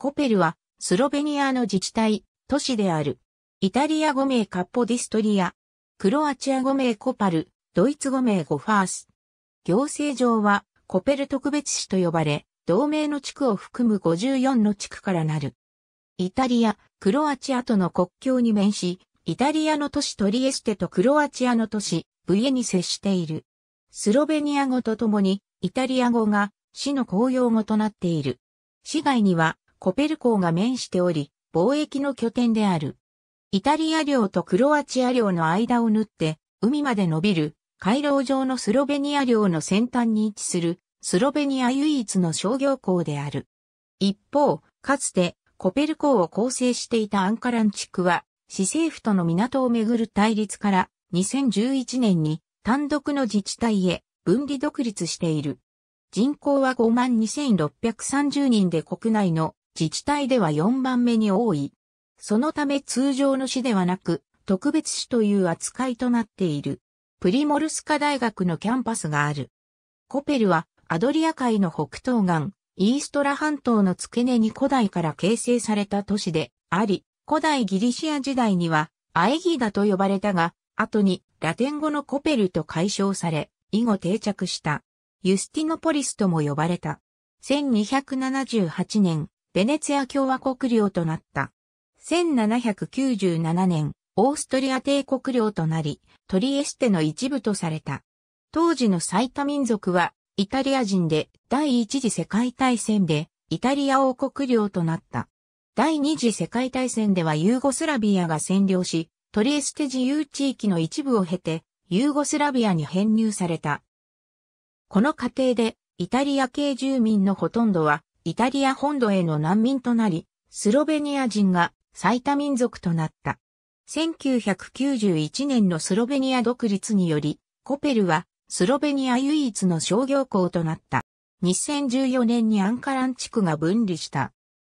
コペルは、スロベニアの自治体、都市である。イタリア語名カッポディストリア。クロアチア語名コパル、ドイツ語名ゴファース。行政上は、コペル特別市と呼ばれ、同盟の地区を含む54の地区からなる。イタリア、クロアチアとの国境に面し、イタリアの都市トリエステとクロアチアの都市、ブイエに接している。スロベニア語とともに、イタリア語が、市の公用語となっている。市外には、コペル港が面しており、貿易の拠点である。イタリア領とクロアチア領の間を縫って、海まで伸びる、回廊上のスロベニア領の先端に位置する、スロベニア唯一の商業港である。一方、かつて、コペル港を構成していたアンカラン地区は、市政府との港をめぐる対立から、2011年に単独の自治体へ分離独立している。人口は5万2630人で国内の自治体では4番目に多い。そのため通常の市ではなく、特別市という扱いとなっている。プリモルスカ大学のキャンパスがある。コペルは、アドリア海の北東岸、イーストラ半島の付け根に古代から形成された都市であり、古代ギリシア時代には、アエギーダと呼ばれたが、後にラテン語のコペルと解消され、以後定着した。ユスティノポリスとも呼ばれた。1278年、ベネツィア共和国領となった。1797年、オーストリア帝国領となり、トリエステの一部とされた。当時の最多民族は、イタリア人で、第一次世界大戦で、イタリア王国領となった。第二次世界大戦ではユーゴスラビアが占領し、トリエステ自由地域の一部を経て、ユーゴスラビアに編入された。この過程で、イタリア系住民のほとんどは、イタリア本土への難民となり、スロベニア人が最多民族となった。1991年のスロベニア独立により、コペルはスロベニア唯一の商業港となった。2014年にアンカラン地区が分離した。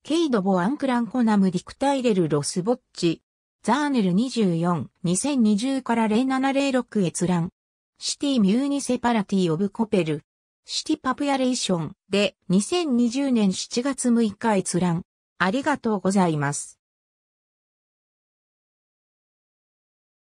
ケイドボ・アンクランコナム・ディクタイレル・ロスボッチ。ザーネル24、2020から0706閲覧。シティ・ミューニセパラティ・オブ・コペル。シティパプヤレーションで2020年7月6日閲覧。ありがとうございます。